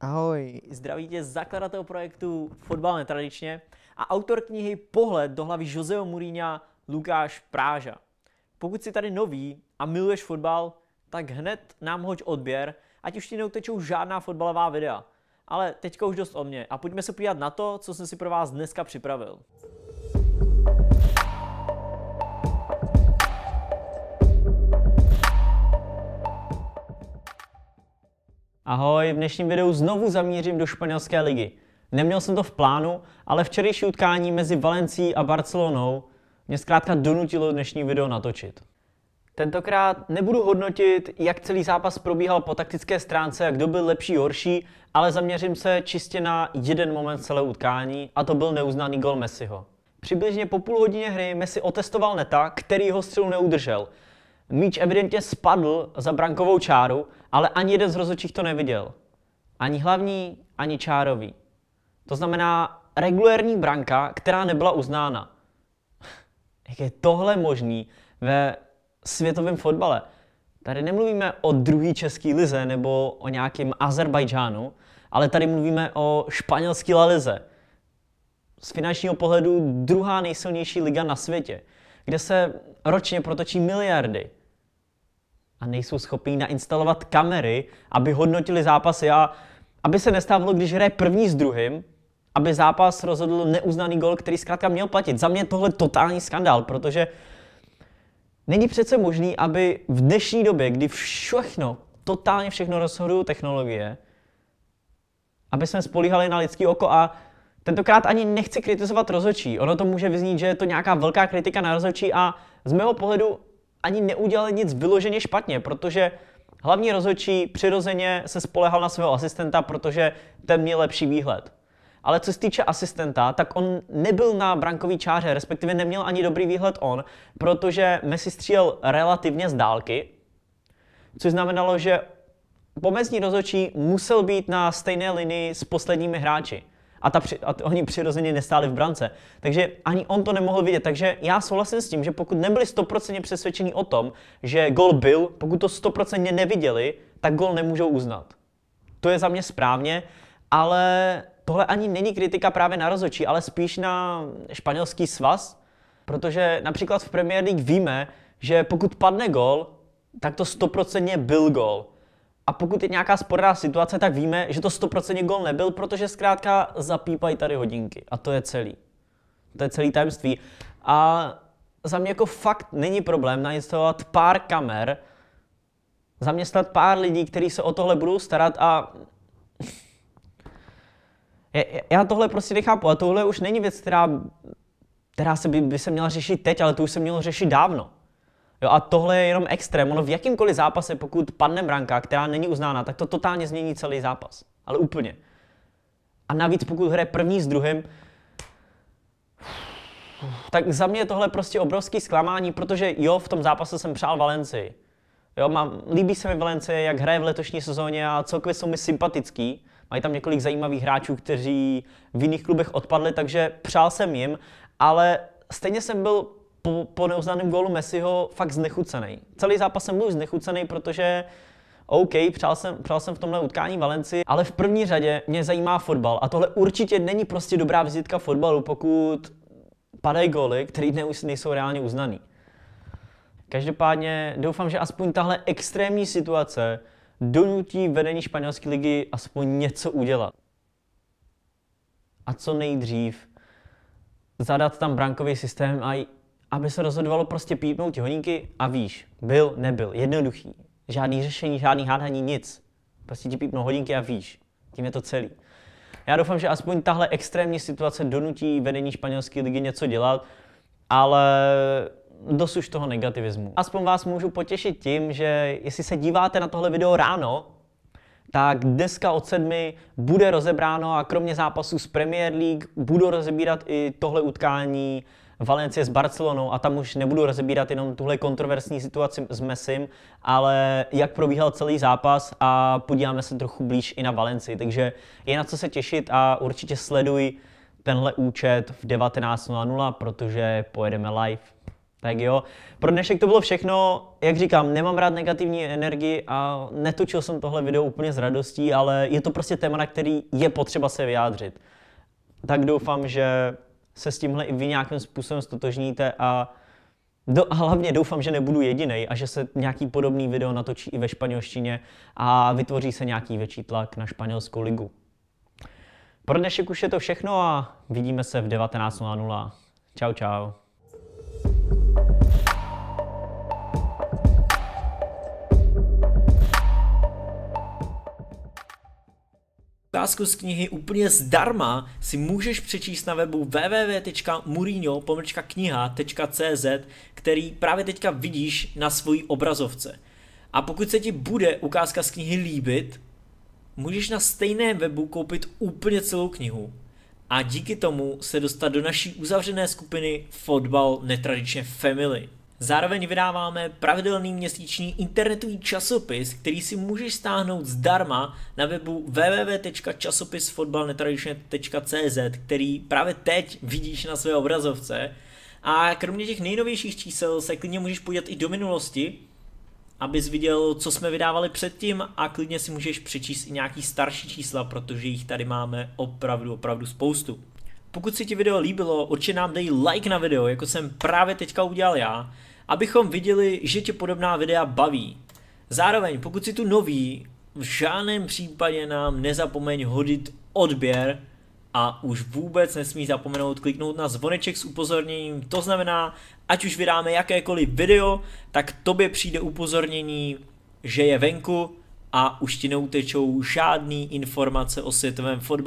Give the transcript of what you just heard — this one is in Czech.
Ahoj. Zdraví tě zakladatel projektu Fotbal netradičně a autor knihy Pohled do hlavy Joseho Muríňa Lukáš Práža. Pokud jsi tady nový a miluješ fotbal, tak hned nám hoď odběr, ať už ti neutečou žádná fotbalová videa. Ale teďka už dost o mě a pojďme se podívat na to, co jsem si pro vás dneska připravil. Ahoj, v dnešním videu znovu zamířím do španělské ligy. Neměl jsem to v plánu, ale včerejší utkání mezi Valencií a Barcelonou mě zkrátka donutilo dnešní video natočit. Tentokrát nebudu hodnotit, jak celý zápas probíhal po taktické stránce a kdo byl lepší, horší, ale zaměřím se čistě na jeden moment celého utkání a to byl neuznaný gol Messiho. Přibližně po půl hodině hry Messi otestoval neta, který ho střelu neudržel Míč evidentně spadl za brankovou čáru, ale ani jeden z rozhodčích to neviděl. Ani hlavní, ani čárový. To znamená regulérní branka, která nebyla uznána. Jak je tohle možný ve světovém fotbale? Tady nemluvíme o druhý český lize nebo o nějakém Azerbajdžánu, ale tady mluvíme o španělský La Lize. Z finančního pohledu druhá nejsilnější liga na světě, kde se ročně protočí miliardy a nejsou schopní nainstalovat kamery, aby hodnotili zápasy a aby se nestávalo, když hraje první s druhým, aby zápas rozhodl neuznaný gol, který zkrátka měl platit. Za mě tohle totální skandál, protože není přece možný, aby v dnešní době, kdy všechno, totálně všechno rozhodují technologie, aby jsme spolíhali na lidský oko a tentokrát ani nechci kritizovat rozhodčí. Ono to může vyznít, že je to nějaká velká kritika na rozhodčí a z mého pohledu ani neudělali nic vyloženě špatně, protože hlavní rozhodčí přirozeně se spolehal na svého asistenta, protože ten měl lepší výhled. Ale co se týče asistenta, tak on nebyl na brankový čáře, respektive neměl ani dobrý výhled on, protože Messi střílel relativně z dálky, což znamenalo, že pomezní rozhodčí musel být na stejné linii s posledními hráči a, ta, při, a oni přirozeně nestáli v brance. Takže ani on to nemohl vidět. Takže já souhlasím s tím, že pokud nebyli stoprocentně přesvědčení o tom, že gol byl, pokud to stoprocentně neviděli, tak gol nemůžou uznat. To je za mě správně, ale tohle ani není kritika právě na rozočí, ale spíš na španělský svaz, protože například v Premier League víme, že pokud padne gol, tak to stoprocentně byl gol. A pokud je nějaká sporná situace, tak víme, že to 100% gol nebyl, protože zkrátka zapípají tady hodinky. A to je celý. To je celý tajemství. A za mě jako fakt není problém nainstalovat pár kamer, zaměstnat pár lidí, kteří se o tohle budou starat a já tohle prostě nechápu, a tohle už není věc, která, která se by, by se měla řešit teď, ale to už se mělo řešit dávno. Jo, a tohle je jenom extrém. Ono v jakýmkoliv zápase, pokud padne branka, která není uznána, tak to totálně změní celý zápas. Ale úplně. A navíc pokud hraje první s druhým, tak za mě je tohle prostě obrovský zklamání, protože jo, v tom zápase jsem přál Valenci. Jo, mám, líbí se mi Valenci, jak hraje v letošní sezóně a celkově jsou mi sympatický. Mají tam několik zajímavých hráčů, kteří v jiných klubech odpadli, takže přál jsem jim, ale stejně jsem byl po, po neuznaném gólu Messiho fakt znechucený. Celý zápas jsem byl znechucený, protože OK, přál jsem, přál jsem v tomhle utkání Valenci, ale v první řadě mě zajímá fotbal a tohle určitě není prostě dobrá vizitka fotbalu, pokud padají góly, které dnes nejsou reálně uznaný. Každopádně doufám, že aspoň tahle extrémní situace donutí vedení španělské ligy aspoň něco udělat. A co nejdřív zadat tam brankový systém a aby se rozhodovalo prostě pípnout ti honíky a víš, byl, nebyl, jednoduchý. Žádný řešení, žádný hádání, nic. Prostě ti pípnou hodinky a víš. Tím je to celý. Já doufám, že aspoň tahle extrémní situace donutí vedení španělské ligy něco dělat, ale dost už toho negativismu. Aspoň vás můžu potěšit tím, že jestli se díváte na tohle video ráno, tak dneska od sedmi bude rozebráno a kromě zápasů z Premier League budu rozebírat i tohle utkání Valencie s Barcelonou a tam už nebudu rozebírat jenom tuhle kontroverzní situaci s Messim, ale jak probíhal celý zápas a podíváme se trochu blíž i na Valenci, takže je na co se těšit a určitě sleduj tenhle účet v 19.00, protože pojedeme live. Tak jo, pro dnešek to bylo všechno. Jak říkám, nemám rád negativní energii a netočil jsem tohle video úplně s radostí, ale je to prostě téma, na který je potřeba se vyjádřit. Tak doufám, že se s tímhle i vy nějakým způsobem stotožníte a, do, a hlavně doufám, že nebudu jediný a že se nějaký podobný video natočí i ve španělštině a vytvoří se nějaký větší tlak na španělskou ligu. Pro dnešek už je to všechno a vidíme se v 19.00. Čau, čau. Otázku z knihy úplně zdarma si můžeš přečíst na webu www.murino.kniha.cz, který právě teďka vidíš na svojí obrazovce. A pokud se ti bude ukázka z knihy líbit, můžeš na stejném webu koupit úplně celou knihu a díky tomu se dostat do naší uzavřené skupiny Fotbal netradičně Family. Zároveň vydáváme pravidelný měsíční internetový časopis, který si můžeš stáhnout zdarma na webu www.časopisfotbalnetradičně.cz, který právě teď vidíš na své obrazovce. A kromě těch nejnovějších čísel se klidně můžeš podívat i do minulosti, abys viděl, co jsme vydávali předtím a klidně si můžeš přečíst i nějaký starší čísla, protože jich tady máme opravdu, opravdu spoustu pokud se ti video líbilo, určitě nám dej like na video, jako jsem právě teďka udělal já, abychom viděli, že tě podobná videa baví. Zároveň, pokud si tu nový, v žádném případě nám nezapomeň hodit odběr a už vůbec nesmí zapomenout kliknout na zvoneček s upozorněním, to znamená, ať už vydáme jakékoliv video, tak tobě přijde upozornění, že je venku a už ti neutečou žádný informace o světovém fotbalu.